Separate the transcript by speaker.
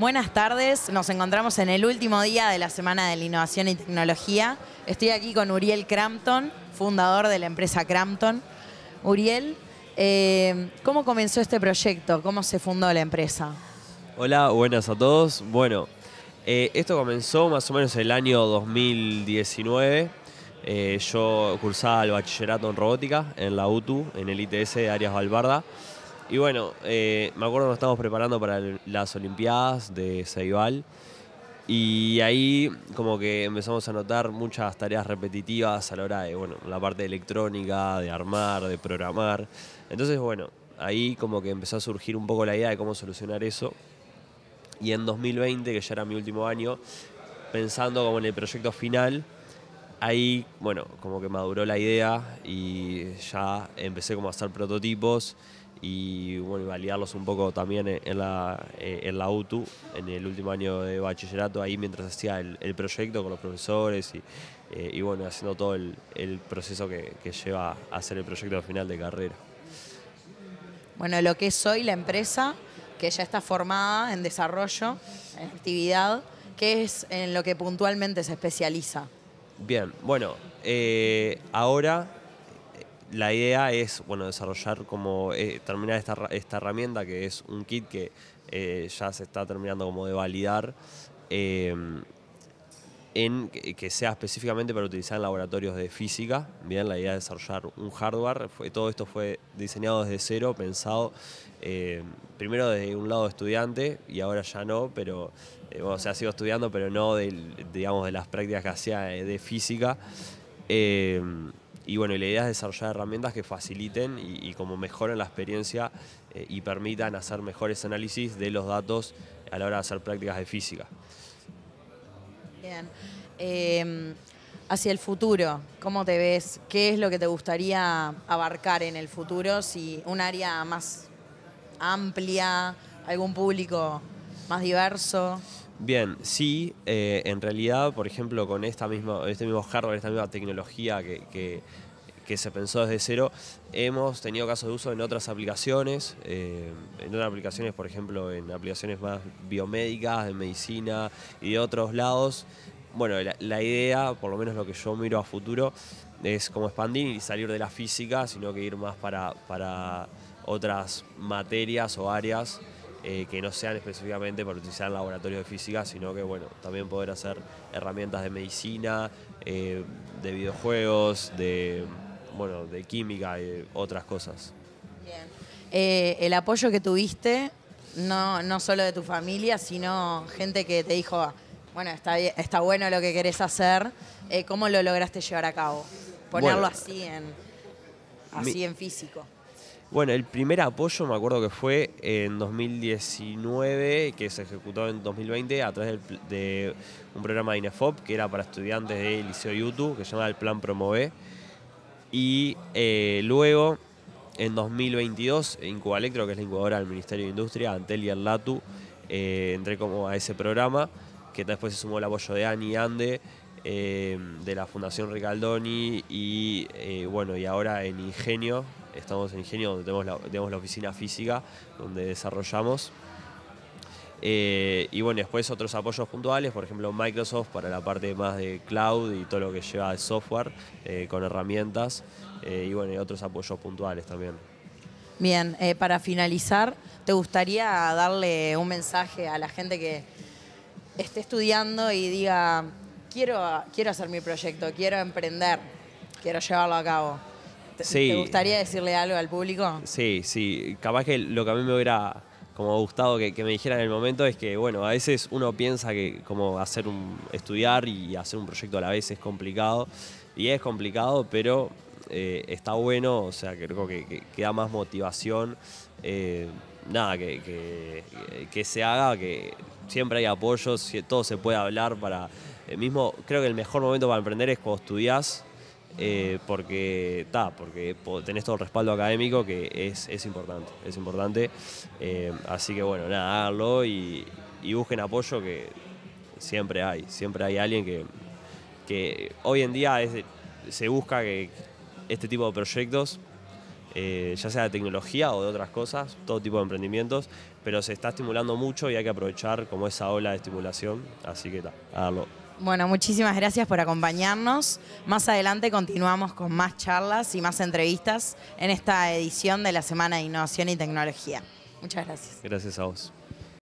Speaker 1: Buenas tardes, nos encontramos en el último día de la Semana de la Innovación y Tecnología. Estoy aquí con Uriel Crampton, fundador de la empresa Crampton. Uriel, eh, ¿cómo comenzó este proyecto? ¿Cómo se fundó la empresa?
Speaker 2: Hola, buenas a todos. Bueno, eh, esto comenzó más o menos en el año 2019. Eh, yo cursaba el bachillerato en robótica en la UTU, en el ITS de Arias Valbarda. Y bueno, eh, me acuerdo que nos estábamos preparando para las Olimpiadas de Ceibal. Y ahí como que empezamos a notar muchas tareas repetitivas a la hora de, bueno, la parte electrónica, de armar, de programar. Entonces, bueno, ahí como que empezó a surgir un poco la idea de cómo solucionar eso. Y en 2020, que ya era mi último año, pensando como en el proyecto final, ahí, bueno, como que maduró la idea y ya empecé como a hacer prototipos y bueno, validarlos un poco también en la, en la UTU, eh, en el último año de bachillerato, ahí mientras hacía el, proyecto con los profesores y, eh, bueno, haciendo todo el, proceso que, lleva a hacer el proyecto final de carrera.
Speaker 1: Bueno, lo que es hoy la empresa, que ya está formada en desarrollo, en actividad, ¿qué es en lo que puntualmente se especializa?
Speaker 2: Bien, bueno, eh, ahora la idea es bueno, desarrollar como eh, terminar esta, herramienta que es un kit que eh, ya se está terminando como de validar em, en que sea específicamente para utilizar en laboratorios de física. Bien, la idea es desarrollar un hardware. todo esto fue diseñado desde cero, pensado em, primero desde un lado estudiante y ahora ya no, pero eh, o sea, sigo estudiando, pero no de, digamos, de las prácticas que hacía de física. Em, y bueno, la idea es desarrollar herramientas que faciliten y, como mejoren la experiencia eh, y permitan hacer mejores análisis de los datos a la hora de hacer prácticas de física.
Speaker 1: Bien. Em, hacia el futuro, ¿cómo te ves? ¿Qué es lo que te gustaría abarcar en el futuro? Si un área más amplia, algún público más diverso.
Speaker 2: Bien, sí, eh, en realidad, por ejemplo, con esta misma, este mismo hardware, esta misma tecnología que, se pensó desde cero, hemos tenido casos de uso en otras aplicaciones, eh, en otras aplicaciones, por ejemplo, en aplicaciones más biomédicas, de medicina y de otros lados. Bueno, la, la idea, por lo menos lo que yo miro a futuro, es como expandir y salir de la física, sino que ir más para otras materias o áreas eh, que no sean específicamente para utilizar en laboratorios de física, sino que bueno, también poder hacer herramientas de medicina, eh, de videojuegos, de bueno, de química y otras cosas.
Speaker 1: Eh, el apoyo que tuviste, no, no solo de tu familia, sino gente que te dijo, ah, bueno, está, está bueno lo que querés hacer, ¿cómo lo lograste llevar a cabo? Ponerlo así en así en físico.
Speaker 2: Bueno, el primer apoyo me acuerdo que fue en 2019, que se ejecutó en 2020 a través de un programa de INEFOP que era para estudiantes del Liceo YouTube, que se llamaba el Plan Promove, Y eh, luego, en 2022, Incubalectro, que es la incubadora del Ministerio de Industria, Antel y Latu, eh, entré como a ese programa, que después se sumó el apoyo de ANI y ANDE, eh, de la Fundación Ricaldoni y eh, bueno, y ahora en Ingenio, estamos en Ingenio donde tenemos la, la oficina física donde desarrollamos. Eh, y bueno, después otros apoyos puntuales, por ejemplo Microsoft para la parte más de cloud y todo lo que lleva el software con herramientas y bueno, y otros apoyos puntuales también.
Speaker 1: Bien, para finalizar, ¿te gustaría darle un mensaje a la gente que esté estudiando y diga, quiero, hacer mi proyecto, quiero emprender, quiero llevarlo a cabo. ¿Te, gustaría decirle algo al público?
Speaker 2: Sí, sí. Capaz que lo que a mí me hubiera como gustado que, me dijeran en el momento es que, bueno, a veces uno piensa que como hacer un, estudiar y hacer un proyecto a la vez es complicado. Y es complicado, pero eh, está bueno, o sea, creo que, que, da más motivación. Eh, nada, que, que, se haga, que siempre hay apoyos, todo se puede hablar para. Eh, mismo, creo que el mejor momento para emprender es cuando estudias. porque porque tenés todo el respaldo académico que es, importante, es importante. así que bueno, nada, háganlo y, busquen apoyo que siempre hay, siempre hay alguien que, que hoy en día se busca que, este tipo de proyectos, eh, ya sea de tecnología o de otras cosas, todo tipo de emprendimientos, pero se está estimulando mucho y hay que aprovechar como esa ola de estimulación, así que está, a darlo.
Speaker 1: Bueno, muchísimas gracias por acompañarnos. Más adelante continuamos con más charlas y más entrevistas en esta edición de la Semana de Innovación y Tecnología. Muchas gracias.
Speaker 2: Gracias a vos.